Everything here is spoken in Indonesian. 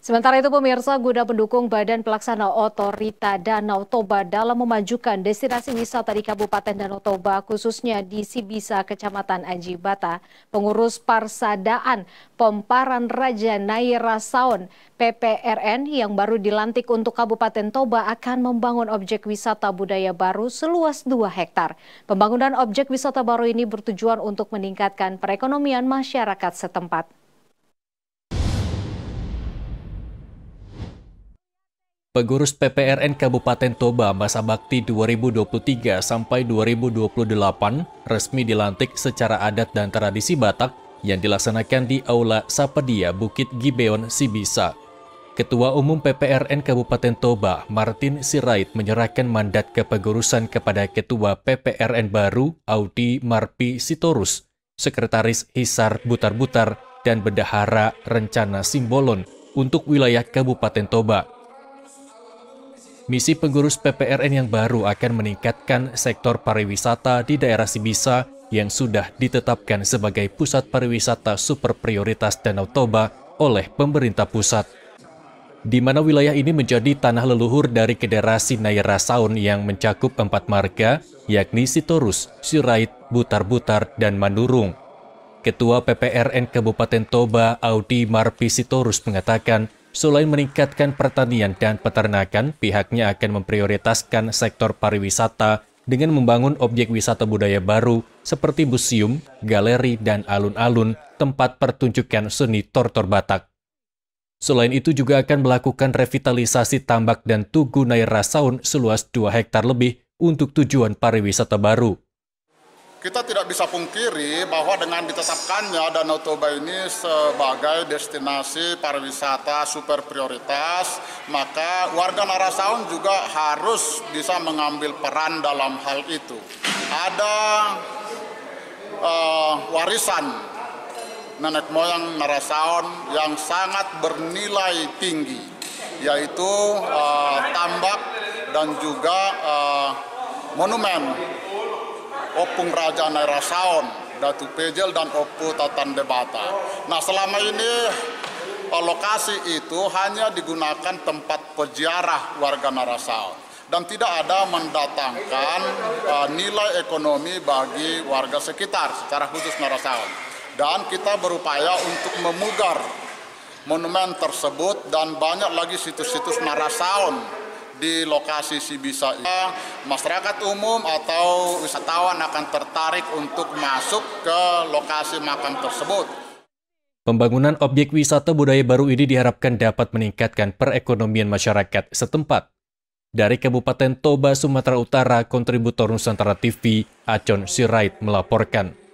Sementara itu pemirsa guna pendukung Badan Pelaksana Otorita Danau Toba dalam memajukan destinasi wisata di Kabupaten Danau Toba khususnya di Sibisa Kecamatan Ajibata, pengurus Parsadaan Pemparan Raja Naira Saun PPRN yang baru dilantik untuk Kabupaten Toba akan membangun objek wisata budaya baru seluas 2 hektar. Pembangunan objek wisata baru ini bertujuan untuk meningkatkan perekonomian masyarakat setempat. Pengurus PPRN Kabupaten Toba masa bakti 2023 sampai 2028 resmi dilantik secara adat dan tradisi Batak yang dilaksanakan di Aula Sapedia Bukit Gibeon Sibisa. Ketua Umum PPRN Kabupaten Toba, Martin Sirait, menyerahkan mandat kepengurusan kepada Ketua PPRN baru, Audi Marpi Sitorus, Sekretaris Hisar Butar-Butar, dan Bendahara Rencana Simbolon untuk wilayah Kabupaten Toba. Misi pengurus PPRN yang baru akan meningkatkan sektor pariwisata di daerah Sibisa yang sudah ditetapkan sebagai pusat pariwisata super prioritas Danau Toba oleh pemerintah pusat. Di mana wilayah ini menjadi tanah leluhur dari generasi Naira Saun yang mencakup empat marga, yakni Sitorus, Sirait, Butar-Butar, dan Manurung. Ketua PPRN Kabupaten Toba, Audi Marpi Sitorus, mengatakan Selain meningkatkan pertanian dan peternakan, pihaknya akan memprioritaskan sektor pariwisata dengan membangun objek wisata budaya baru seperti museum, galeri, dan alun-alun tempat pertunjukan seni tortor Batak. Selain itu juga akan melakukan revitalisasi tambak dan tugu Nairasaun seluas 2 hektar lebih untuk tujuan pariwisata baru. Kita tidak bisa pungkiri bahwa dengan ditetapkannya Danau Toba ini sebagai destinasi pariwisata super prioritas, maka warga Narasaun juga harus bisa mengambil peran dalam hal itu. Ada uh, warisan nenek moyang Narasaun yang sangat bernilai tinggi, yaitu uh, tambak dan juga uh, monumen opung raja Nairasaon, Datu Pejel dan Opu Tatan Debata. Nah selama ini eh, lokasi itu hanya digunakan tempat peziarah warga Narasaon dan tidak ada mendatangkan uh, nilai ekonomi bagi warga sekitar secara khusus Narasaon. Dan kita berupaya untuk memugar monumen tersebut dan banyak lagi situs-situs Narasaon di lokasi Sibisa. Masyarakat umum atau wisatawan akan tertarik untuk masuk ke lokasi makam tersebut. Pembangunan objek wisata budaya baru ini diharapkan dapat meningkatkan perekonomian masyarakat setempat. Dari Kabupaten Toba, Sumatera Utara, kontributor Nusantara TV, Acon Sirait melaporkan.